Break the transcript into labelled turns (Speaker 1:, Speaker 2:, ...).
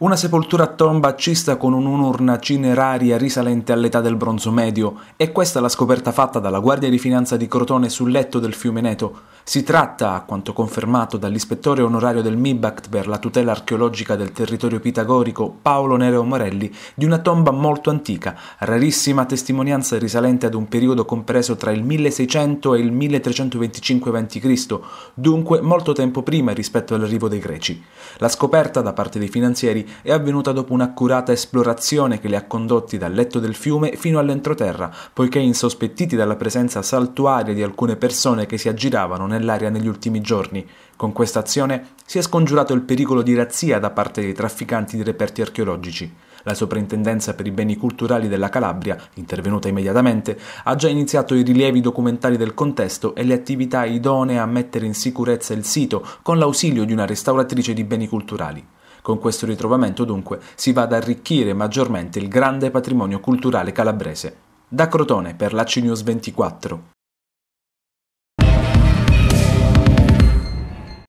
Speaker 1: Una sepoltura a tomba accista con un'urna cineraria risalente all'età del bronzo medio, e questa è la scoperta fatta dalla Guardia di Finanza di Crotone sul letto del fiume Neto, si tratta, a quanto confermato dall'ispettore onorario del MIBACT per la tutela archeologica del territorio pitagorico Paolo Nereo Morelli, di una tomba molto antica, rarissima testimonianza risalente ad un periodo compreso tra il 1600 e il 1325 a.C., dunque molto tempo prima rispetto all'arrivo dei greci. La scoperta da parte dei finanzieri è avvenuta dopo un'accurata esplorazione che li ha condotti dal letto del fiume fino all'entroterra, poiché insospettiti dalla presenza saltuaria di alcune persone che si aggiravano nell'area negli ultimi giorni. Con questa azione si è scongiurato il pericolo di razzia da parte dei trafficanti di reperti archeologici. La Soprintendenza per i beni culturali della Calabria, intervenuta immediatamente, ha già iniziato i rilievi documentali del contesto e le attività idonee a mettere in sicurezza il sito con l'ausilio di una restauratrice di beni culturali. Con questo ritrovamento, dunque, si va ad arricchire maggiormente il grande patrimonio culturale calabrese. Da Crotone per la CNews 24.